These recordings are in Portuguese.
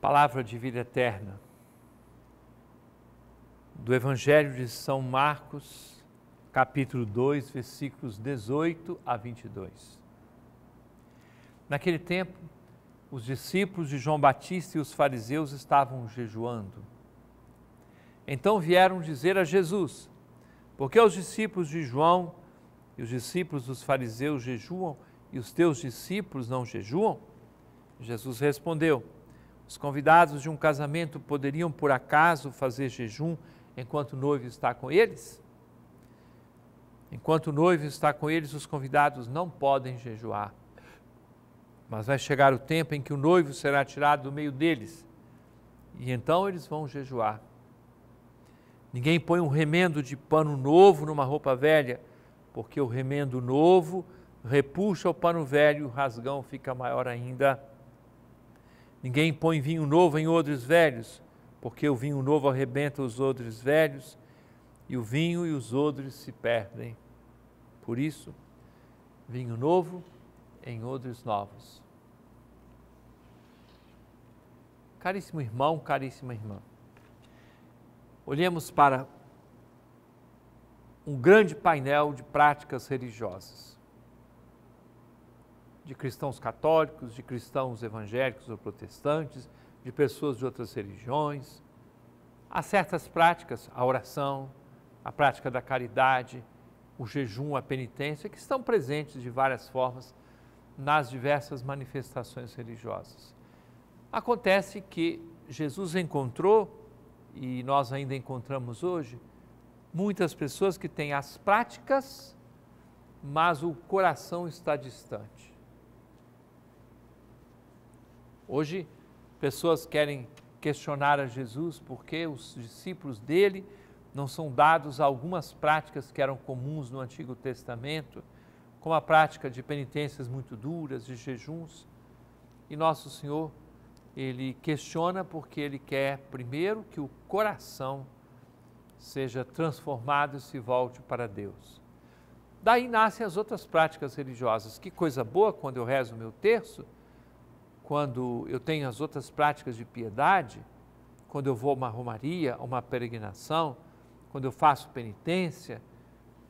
palavra de vida eterna, do Evangelho de São Marcos, capítulo 2, versículos 18 a 22. Naquele tempo, os discípulos de João Batista e os fariseus estavam jejuando. Então vieram dizer a Jesus: Por que os discípulos de João e os discípulos dos fariseus jejuam e os teus discípulos não jejuam? Jesus respondeu: os convidados de um casamento poderiam, por acaso, fazer jejum enquanto o noivo está com eles? Enquanto o noivo está com eles, os convidados não podem jejuar. Mas vai chegar o tempo em que o noivo será tirado do meio deles, e então eles vão jejuar. Ninguém põe um remendo de pano novo numa roupa velha, porque o remendo novo repuxa o pano velho e o rasgão fica maior ainda. Ninguém põe vinho novo em odres velhos, porque o vinho novo arrebenta os odres velhos, e o vinho e os odres se perdem. Por isso, vinho novo em odres novos. Caríssimo irmão, caríssima irmã, olhemos para um grande painel de práticas religiosas de cristãos católicos, de cristãos evangélicos ou protestantes, de pessoas de outras religiões. Há certas práticas, a oração, a prática da caridade, o jejum, a penitência, que estão presentes de várias formas nas diversas manifestações religiosas. Acontece que Jesus encontrou, e nós ainda encontramos hoje, muitas pessoas que têm as práticas, mas o coração está distante. Hoje, pessoas querem questionar a Jesus porque os discípulos dele não são dados a algumas práticas que eram comuns no Antigo Testamento, como a prática de penitências muito duras, de jejuns. E Nosso Senhor, ele questiona porque ele quer primeiro que o coração seja transformado e se volte para Deus. Daí nascem as outras práticas religiosas. Que coisa boa quando eu rezo o meu terço quando eu tenho as outras práticas de piedade, quando eu vou a uma romaria, a uma peregrinação, quando eu faço penitência,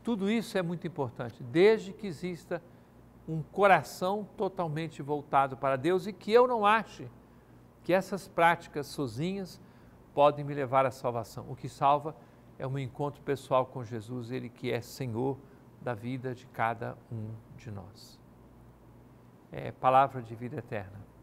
tudo isso é muito importante, desde que exista um coração totalmente voltado para Deus e que eu não ache que essas práticas sozinhas podem me levar à salvação. O que salva é um encontro pessoal com Jesus, ele que é Senhor da vida de cada um de nós. É palavra de vida eterna.